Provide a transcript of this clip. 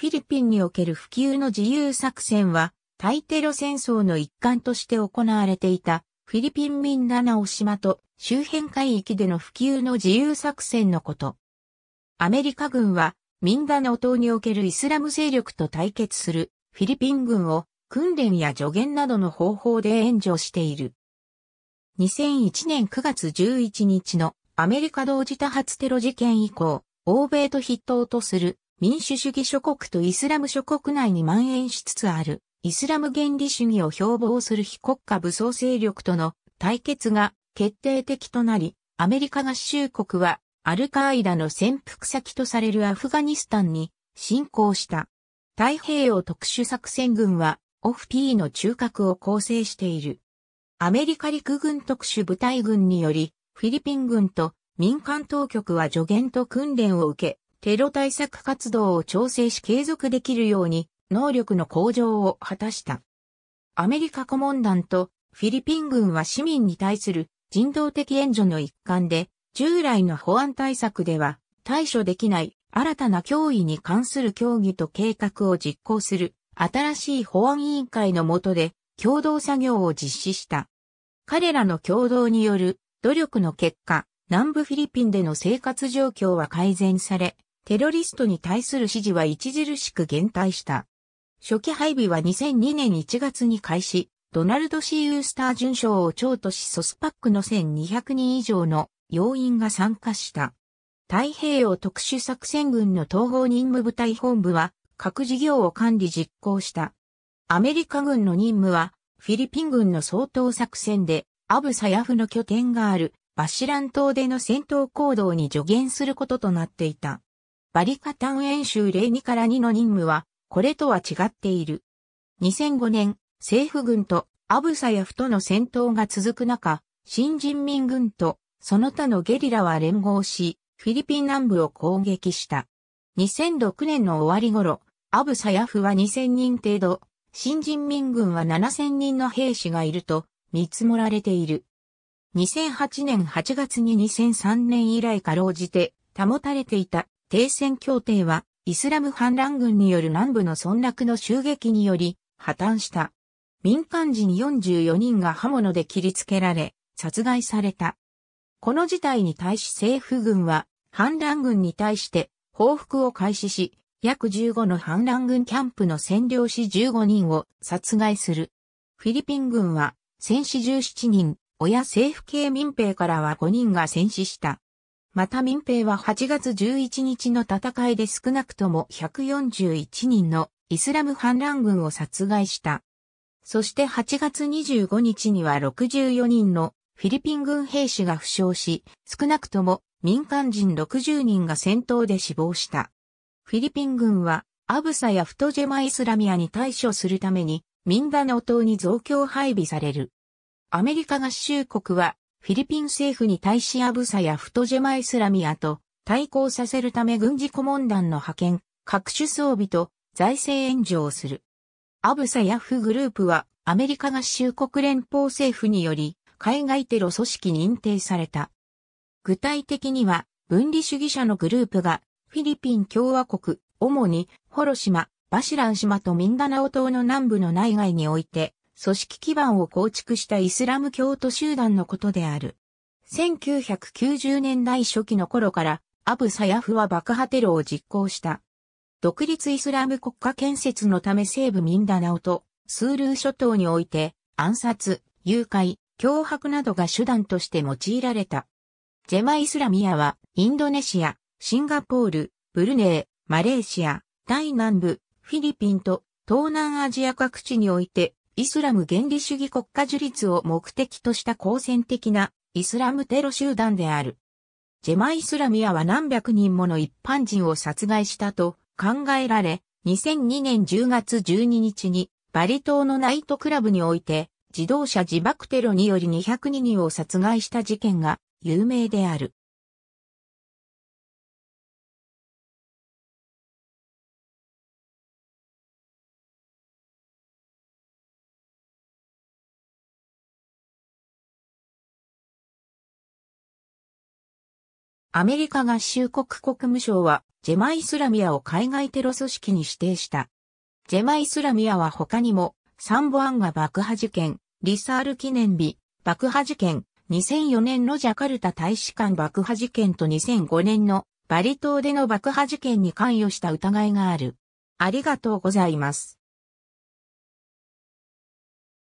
フィリピンにおける普及の自由作戦は、対テロ戦争の一環として行われていた、フィリピンミンダナオ島と周辺海域での普及の自由作戦のこと。アメリカ軍は、ミンダナオ島におけるイスラム勢力と対決するフィリピン軍を訓練や助言などの方法で援助している。2001年9月11日のアメリカ同時多発テロ事件以降、欧米と筆頭とする民主主義諸国とイスラム諸国内に蔓延しつつある、イスラム原理主義を標榜する非国家武装勢力との対決が決定的となり、アメリカ合衆国はアルカーイダの潜伏先とされるアフガニスタンに侵攻した。太平洋特殊作戦軍はオフピーの中核を構成している。アメリカ陸軍特殊部隊軍により、フィリピン軍と民間当局は助言と訓練を受け、テロ対策活動を調整し継続できるように能力の向上を果たした。アメリカ顧問団とフィリピン軍は市民に対する人道的援助の一環で、従来の保安対策では対処できない新たな脅威に関する協議と計画を実行する新しい保安委員会の下で共同作業を実施した。彼らの共同による努力の結果、南部フィリピンでの生活状況は改善され、テロリストに対する支持は著しく減退した。初期配備は2002年1月に開始、ドナルド・シー・ウースター巡将を長としソスパックの1200人以上の要員が参加した。太平洋特殊作戦軍の統合任務部隊本部は各事業を管理実行した。アメリカ軍の任務はフィリピン軍の総統作戦でアブサヤフの拠点があるバシラン島での戦闘行動に助言することとなっていた。バリカタン演習02から2の任務は、これとは違っている。2005年、政府軍とアブサヤフとの戦闘が続く中、新人民軍とその他のゲリラは連合し、フィリピン南部を攻撃した。2006年の終わり頃、アブサヤフは2000人程度、新人民軍は7000人の兵士がいると見積もられている。2008年8月に2003年以来かろうじて保たれていた停戦協定は、イスラム反乱軍による南部の村落の襲撃により、破綻した。民間人44人が刃物で切りつけられ、殺害された。この事態に対し政府軍は、反乱軍に対して報復を開始し、約15の反乱軍キャンプの占領し15人を殺害する。フィリピン軍は戦死17人、親政府系民兵からは5人が戦死した。また民兵は8月11日の戦いで少なくとも141人のイスラム反乱軍を殺害した。そして8月25日には64人のフィリピン軍兵士が負傷し、少なくとも民間人60人が戦闘で死亡した。フィリピン軍はアブサやフトジェマイスラミアに対処するためにミンダナオ島に増強配備される。アメリカ合衆国はフィリピン政府に対しアブサやフトジェマイスラミアと対抗させるため軍事顧問団の派遣、各種装備と財政援助をする。アブサヤフグループはアメリカ合衆国連邦政府により海外テロ組織に認定された。具体的には分離主義者のグループがフィリピン共和国、主にホロ島、バシラン島とミンダナオ島の南部の内外において組織基盤を構築したイスラム教徒集団のことである。1990年代初期の頃からアブ・サヤフは爆破テロを実行した。独立イスラム国家建設のため西部ミンダナオとスールー諸島において暗殺、誘拐、脅迫などが手段として用いられた。ジェマ・イスラミアはインドネシア、シンガポール、ブルネー、マレーシア、大南部、フィリピンと東南アジア各地においてイスラム原理主義国家樹立を目的とした好戦的なイスラムテロ集団である。ジェマ・イスラミアは何百人もの一般人を殺害したと考えられ、2002年10月12日にバリ島のナイトクラブにおいて自動車自爆テロにより202人を殺害した事件が有名である。アメリカ合衆国国務省は、ジェマ・イスラミアを海外テロ組織に指定した。ジェマ・イスラミアは他にも、サンボアンガ爆破事件、リサール記念日、爆破事件、2004年のジャカルタ大使館爆破事件と2005年のバリ島での爆破事件に関与した疑いがある。ありがとうございます。